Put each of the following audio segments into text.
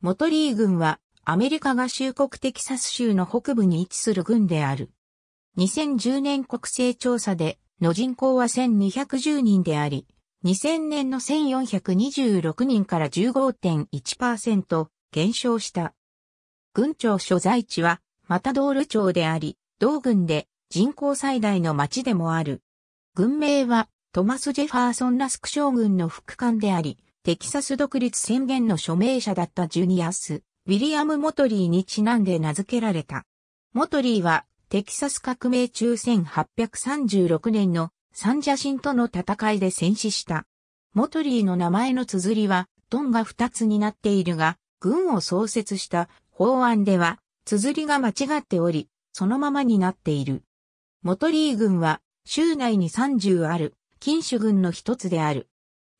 モトリー軍はアメリカ合衆国テキサス州の北部に位置する軍である。2010年国勢調査での人口は1210人であり、2000年の1426人から15.1%減少した。軍庁所在地はマタドール町であり、同軍で人口最大の町でもある。軍名はトマス・ジェファーソン・ラスク将軍の副官であり、テキサス独立宣言の署名者だったジュニアス、ウィリアム・モトリーにちなんで名付けられた。モトリーは、テキサス革命中1836年のサンジャシンとの戦いで戦死した。モトリーの名前の綴りは、トンが二つになっているが、軍を創設した法案では、綴りが間違っており、そのままになっている。モトリー軍は、州内に30ある、禁酒軍の一つである。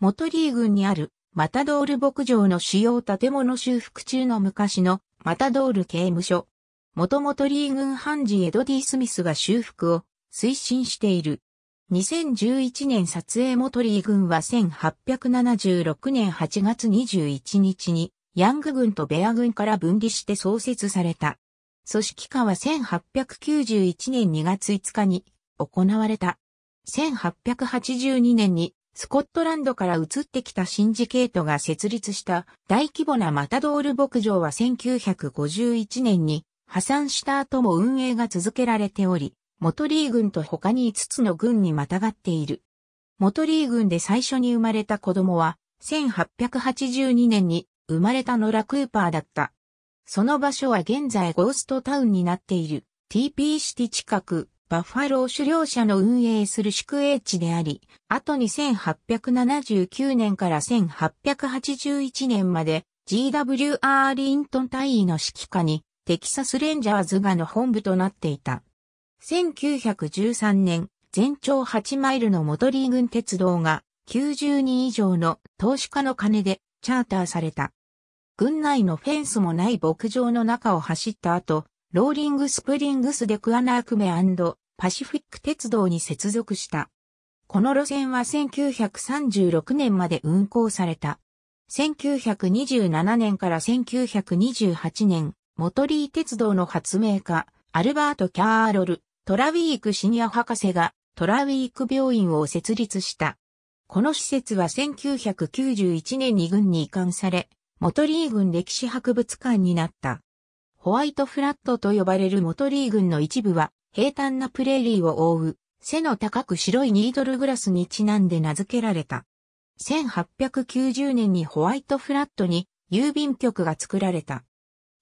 モトリー軍にあるマタドール牧場の主要建物修復中の昔のマタドール刑務所。もともとリー軍ンジエド・ディ・スミスが修復を推進している。2011年撮影元リー軍は1876年8月21日にヤング軍とベア軍から分離して創設された。組織化は1891年2月5日に行われた。1882年にスコットランドから移ってきたシンジケートが設立した大規模なマタドール牧場は1951年に破産した後も運営が続けられており、モトリー軍と他に5つの軍にまたがっている。モトリー軍で最初に生まれた子供は1882年に生まれたノラ・クーパーだった。その場所は現在ゴーストタウンになっている TP シティ近くバッファロー狩猟者の運営する宿営地であり、後に1879年から1881年まで G.W. アーリントン大尉の指揮下にテキサスレンジャーズがの本部となっていた。1913年、全長8マイルのモトリー軍鉄道が90人以上の投資家の金でチャーターされた。軍内のフェンスもない牧場の中を走った後、ローリングスプリングスデクアナークメパシフィック鉄道に接続した。この路線は1936年まで運行された。1927年から1928年、モトリー鉄道の発明家、アルバート・キャーロル、トラウィークシニア博士がトラウィーク病院を設立した。この施設は1991年に軍に移管され、モトリー軍歴史博物館になった。ホワイトフラットと呼ばれるモトリー群の一部は、平坦なプレーリーを覆う、背の高く白いニードルグラスにちなんで名付けられた。1890年にホワイトフラットに郵便局が作られた。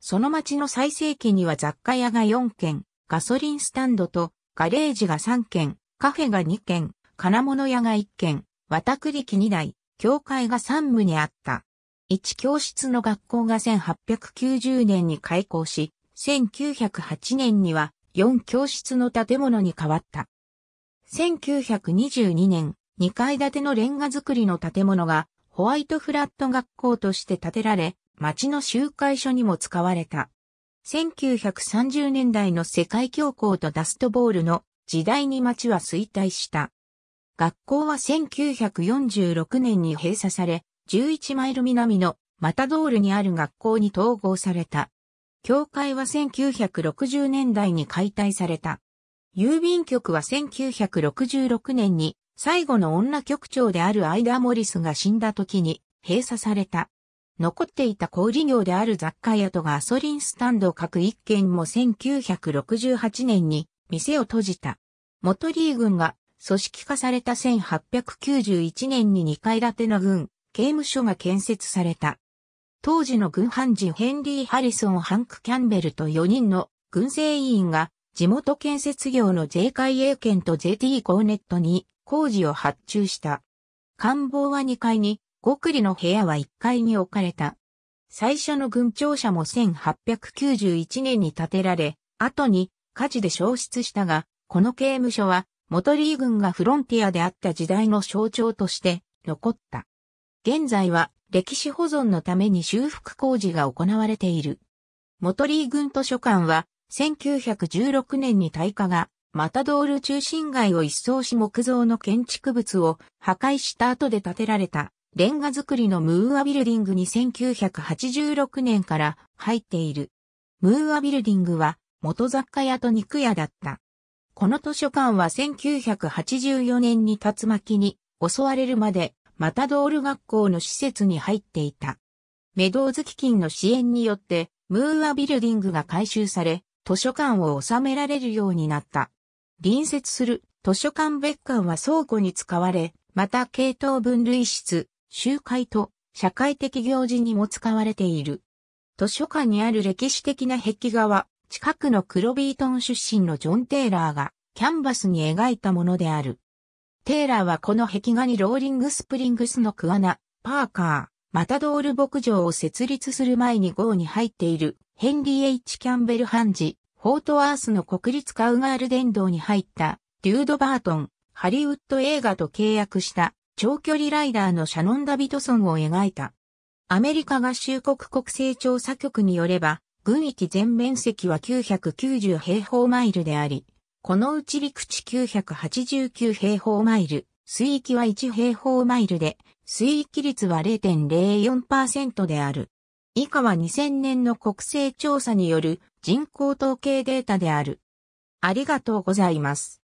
その町の最盛期には雑貨屋が4軒、ガソリンスタンドとガレージが3軒、カフェが2軒、金物屋が1軒、綿栗機2台、教会が3棟あった。一教室の学校が1890年に開校し、1908年には4教室の建物に変わった。1922年、2階建てのレンガ造りの建物がホワイトフラット学校として建てられ、町の集会所にも使われた。1930年代の世界恐慌とダストボールの時代に町は衰退した。学校は1946年に閉鎖され、11マイル南のマタドールにある学校に統合された。教会は1960年代に解体された。郵便局は1966年に最後の女局長であるアイダ・モリスが死んだ時に閉鎖された。残っていた小売業である雑貨屋とガソリンスタンド各一軒も1968年に店を閉じた。元リー軍が組織化された1891年に2階建ての軍刑務所が建設された。当時の軍判事ヘンリー・ハリソン・ハンク・キャンベルと4人の軍政委員が地元建設業の税 k a 権と JT コーネットに工事を発注した。官房は2階に、極利の部屋は1階に置かれた。最初の軍庁舎も1891年に建てられ、後に火事で消失したが、この刑務所は、元リー軍がフロンティアであった時代の象徴として残った。現在は歴史保存のために修復工事が行われている。モトリー軍図書館は1916年に大火がマタドール中心街を一掃し木造の建築物を破壊した後で建てられたレンガ造りのムーアビルディングに1986年から入っている。ムーアビルディングは元雑貨屋と肉屋だった。この図書館は1984年に竜巻に襲われるまでマタドール学校の施設に入っていた。メドーズ基金の支援によって、ムーアビルディングが改修され、図書館を収められるようになった。隣接する図書館別館は倉庫に使われ、また系統分類室、集会と社会的行事にも使われている。図書館にある歴史的な壁画は、近くのクロビートン出身のジョン・テイラーがキャンバスに描いたものである。テイラーはこの壁画にローリングスプリングスのクワナ、パーカー、マタドール牧場を設立する前に号に入っているヘンリー・ H・ キャンベル・ハンジ、フォートワースの国立カウガール殿堂に入ったデュード・バートン、ハリウッド映画と契約した長距離ライダーのシャノン・ダビドソンを描いた。アメリカ合衆国国勢調査局によれば、軍域全面積は990平方マイルであり、このうち陸地989平方マイル、水域は1平方マイルで、水域率は0.04%である。以下は2000年の国勢調査による人口統計データである。ありがとうございます。